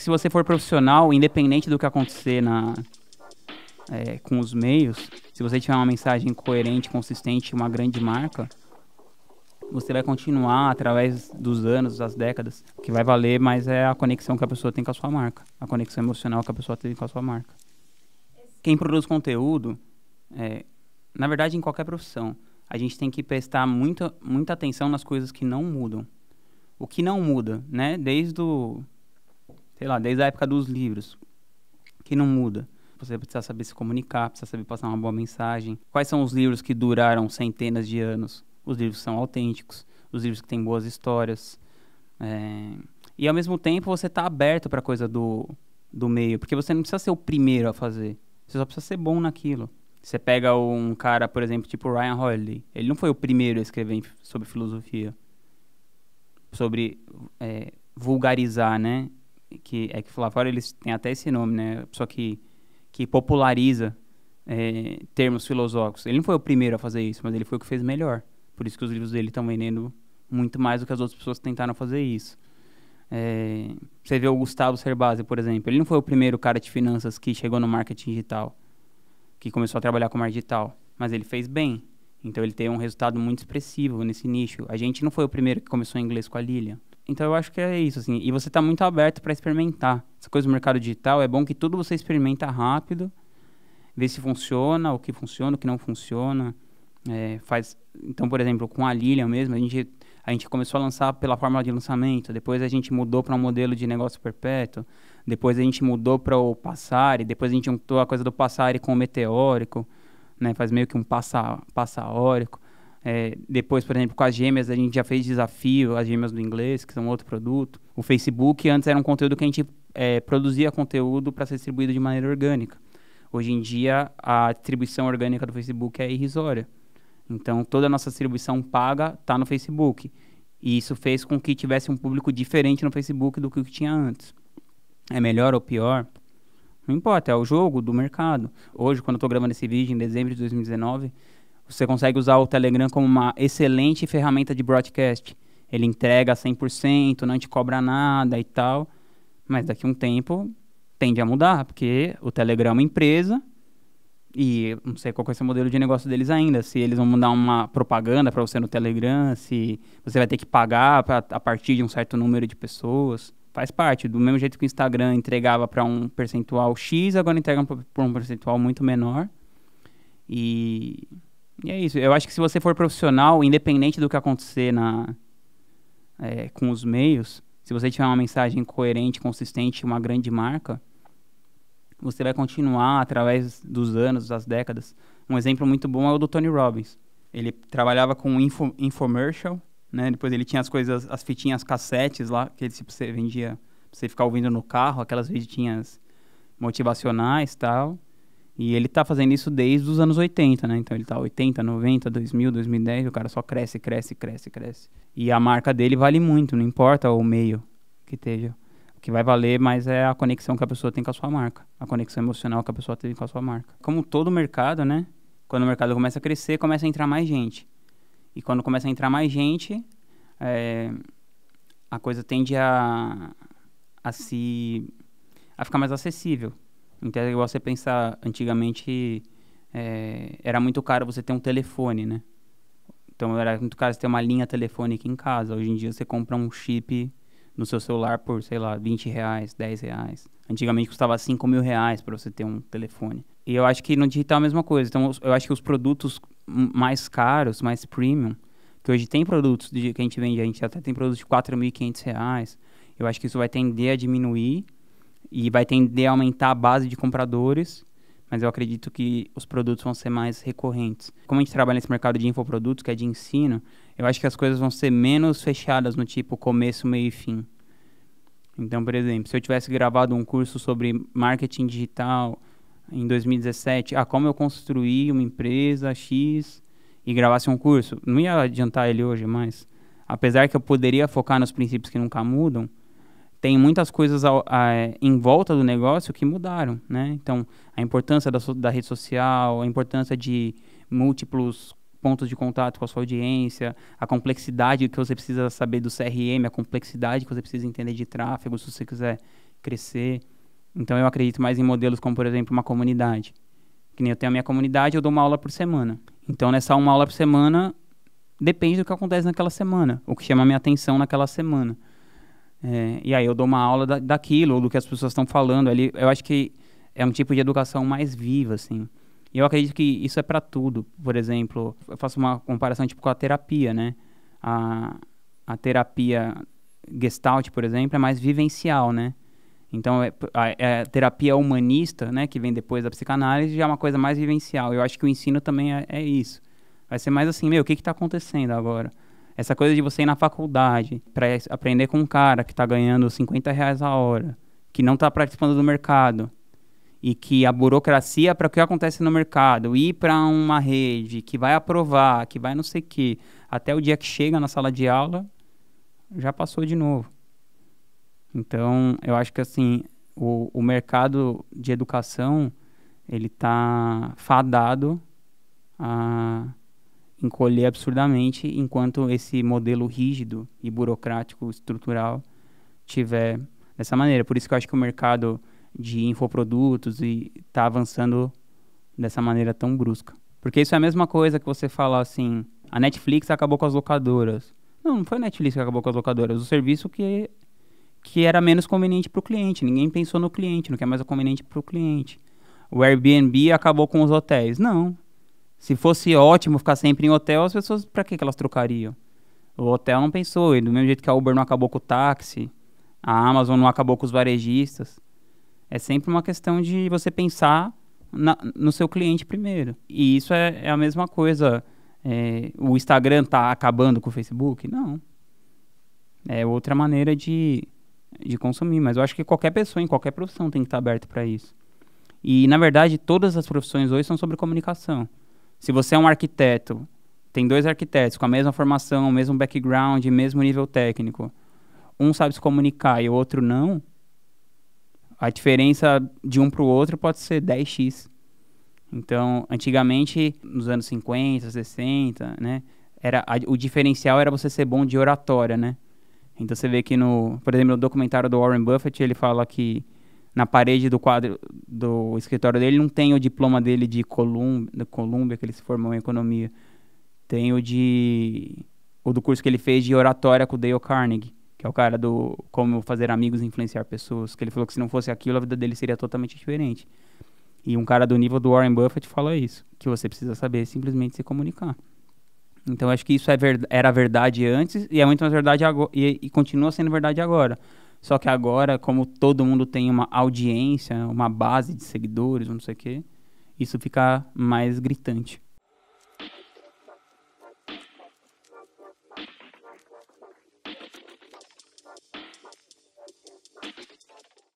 que se você for profissional, independente do que acontecer na, é, com os meios, se você tiver uma mensagem coerente, consistente, uma grande marca, você vai continuar através dos anos, das décadas. O que vai valer mais é a conexão que a pessoa tem com a sua marca, a conexão emocional que a pessoa tem com a sua marca. Quem produz conteúdo, é, na verdade, em qualquer profissão, a gente tem que prestar muita, muita atenção nas coisas que não mudam. O que não muda, né? Desde o sei lá, desde a época dos livros, que não muda. Você precisa saber se comunicar, precisa saber passar uma boa mensagem. Quais são os livros que duraram centenas de anos? Os livros que são autênticos, os livros que têm boas histórias. É... E ao mesmo tempo você está aberto para a coisa do, do meio, porque você não precisa ser o primeiro a fazer, você só precisa ser bom naquilo. Você pega um cara, por exemplo, tipo Ryan Holiday, ele não foi o primeiro a escrever sobre filosofia, sobre é, vulgarizar, né, que é que Flavório eles têm até esse nome, né? pessoa que que populariza é, termos filosóficos. Ele não foi o primeiro a fazer isso, mas ele foi o que fez melhor. Por isso que os livros dele estão vendendo muito mais do que as outras pessoas tentaram fazer isso. É, você vê o Gustavo Cerbasi, por exemplo, ele não foi o primeiro cara de finanças que chegou no marketing digital, que começou a trabalhar com marketing digital, mas ele fez bem. Então ele teve um resultado muito expressivo nesse nicho. A gente não foi o primeiro que começou em inglês com a Lilian. Então eu acho que é isso, assim. E você está muito aberto para experimentar. Essa coisa do mercado digital é bom que tudo você experimenta rápido, vê se funciona, o que funciona, o que não funciona. É, faz então por exemplo com a Lilian mesmo a gente a gente começou a lançar pela fórmula de lançamento depois a gente mudou para um modelo de negócio perpétuo depois a gente mudou para o passare depois a gente juntou a coisa do passare com o meteórico né faz meio que um passa passaórico é, depois, por exemplo, com as gêmeas, a gente já fez desafio, as gêmeas do inglês, que são outro produto. O Facebook antes era um conteúdo que a gente é, produzia conteúdo para ser distribuído de maneira orgânica. Hoje em dia, a distribuição orgânica do Facebook é irrisória. Então, toda a nossa distribuição paga está no Facebook. E isso fez com que tivesse um público diferente no Facebook do que tinha antes. É melhor ou pior? Não importa, é o jogo do mercado. Hoje, quando eu estou gravando esse vídeo, em dezembro de 2019, você consegue usar o Telegram como uma excelente ferramenta de broadcast. Ele entrega 100%, não te cobra nada e tal. Mas daqui a um tempo tende a mudar, porque o Telegram é uma empresa e não sei qual é o modelo de negócio deles ainda, se eles vão mandar uma propaganda para você no Telegram, se você vai ter que pagar pra, a partir de um certo número de pessoas. Faz parte, do mesmo jeito que o Instagram entregava para um percentual X, agora entrega para um percentual muito menor. E e é isso. Eu acho que se você for profissional, independente do que acontecer na, é, com os meios, se você tiver uma mensagem coerente, consistente, uma grande marca, você vai continuar através dos anos, das décadas. Um exemplo muito bom é o do Tony Robbins. Ele trabalhava com info, infomercial, né? Depois ele tinha as coisas, as fitinhas cassetes lá, que ele tipo, você vendia você ficar ouvindo no carro, aquelas fitinhas motivacionais tal. E ele está fazendo isso desde os anos 80, né? Então ele está 80, 90, 2000, 2010, o cara só cresce, cresce, cresce, cresce. E a marca dele vale muito, não importa o meio que esteja. O que vai valer mais é a conexão que a pessoa tem com a sua marca, a conexão emocional que a pessoa tem com a sua marca. Como todo mercado, né? Quando o mercado começa a crescer, começa a entrar mais gente. E quando começa a entrar mais gente, é, a coisa tende a, a se a ficar mais acessível. Então é igual você pensar, antigamente é, era muito caro você ter um telefone, né? Então era muito caro você ter uma linha telefônica em casa. Hoje em dia você compra um chip no seu celular por, sei lá, 20 reais, 10 reais. Antigamente custava 5 mil reais para você ter um telefone. E eu acho que no digital é a mesma coisa. Então eu acho que os produtos mais caros, mais premium, que hoje tem produtos que a gente vende, a gente até tem produtos de 4.500 reais. Eu acho que isso vai tender a diminuir e vai tender a aumentar a base de compradores, mas eu acredito que os produtos vão ser mais recorrentes. Como a gente trabalha nesse mercado de infoprodutos, que é de ensino, eu acho que as coisas vão ser menos fechadas no tipo começo, meio e fim. Então, por exemplo, se eu tivesse gravado um curso sobre marketing digital em 2017, ah, como eu construí uma empresa X e gravasse um curso, não ia adiantar ele hoje mais. Apesar que eu poderia focar nos princípios que nunca mudam, tem muitas coisas ao, a, em volta do negócio que mudaram, né? Então, a importância da, da rede social, a importância de múltiplos pontos de contato com a sua audiência, a complexidade que você precisa saber do CRM, a complexidade que você precisa entender de tráfego, se você quiser crescer. Então, eu acredito mais em modelos como, por exemplo, uma comunidade. Que nem eu tenho a minha comunidade, eu dou uma aula por semana. Então, nessa uma aula por semana, depende do que acontece naquela semana, o que chama a minha atenção naquela semana. É, e aí eu dou uma aula da, daquilo, ou do que as pessoas estão falando ali. Eu acho que é um tipo de educação mais viva, assim. E eu acredito que isso é para tudo. Por exemplo, eu faço uma comparação tipo com a terapia, né? A, a terapia Gestalt, por exemplo, é mais vivencial, né? Então, é, a, é, a, terapia humanista, né, que vem depois da psicanálise, já é uma coisa mais vivencial. Eu acho que o ensino também é, é isso. Vai ser mais assim, meu, o que está acontecendo agora? Essa coisa de você ir na faculdade para aprender com um cara que está ganhando 50 reais a hora, que não está participando do mercado, e que a burocracia para o que acontece no mercado, ir para uma rede que vai aprovar, que vai não sei o quê, até o dia que chega na sala de aula, já passou de novo. Então, eu acho que assim, o, o mercado de educação, ele está fadado a encolher absurdamente enquanto esse modelo rígido e burocrático estrutural tiver dessa maneira. Por isso que eu acho que o mercado de infoprodutos está avançando dessa maneira tão brusca. Porque isso é a mesma coisa que você falar assim, a Netflix acabou com as locadoras. Não, não foi a Netflix que acabou com as locadoras, o serviço que, que era menos conveniente para o cliente. Ninguém pensou no cliente, no que é mais conveniente para o cliente. O Airbnb acabou com os hotéis. Não, se fosse ótimo ficar sempre em hotel, as pessoas, para que, que elas trocariam? O hotel não pensou, e do mesmo jeito que a Uber não acabou com o táxi, a Amazon não acabou com os varejistas. É sempre uma questão de você pensar na, no seu cliente primeiro. E isso é, é a mesma coisa. É, o Instagram está acabando com o Facebook? Não. É outra maneira de, de consumir. Mas eu acho que qualquer pessoa, em qualquer profissão, tem que estar tá aberta para isso. E, na verdade, todas as profissões hoje são sobre comunicação. Se você é um arquiteto, tem dois arquitetos com a mesma formação, mesmo background, mesmo nível técnico. Um sabe se comunicar e o outro não. A diferença de um para o outro pode ser 10x. Então, antigamente, nos anos 50, 60, né, era a, o diferencial era você ser bom de oratória, né? Então você vê que no, por exemplo, no documentário do Warren Buffett, ele fala que na parede do quadro do escritório dele não tem o diploma dele de Colômbia, que ele se formou em economia. Tem o de o do curso que ele fez de oratória com o Dale Carnegie, que é o cara do como fazer amigos e influenciar pessoas, que ele falou que se não fosse aquilo a vida dele seria totalmente diferente. E um cara do nível do Warren Buffett fala isso, que você precisa saber simplesmente se comunicar. Então acho que isso é ver, era verdade antes e é muito mais verdade agora e, e continua sendo verdade agora. Só que agora, como todo mundo tem uma audiência, uma base de seguidores, não sei o quê, isso fica mais gritante.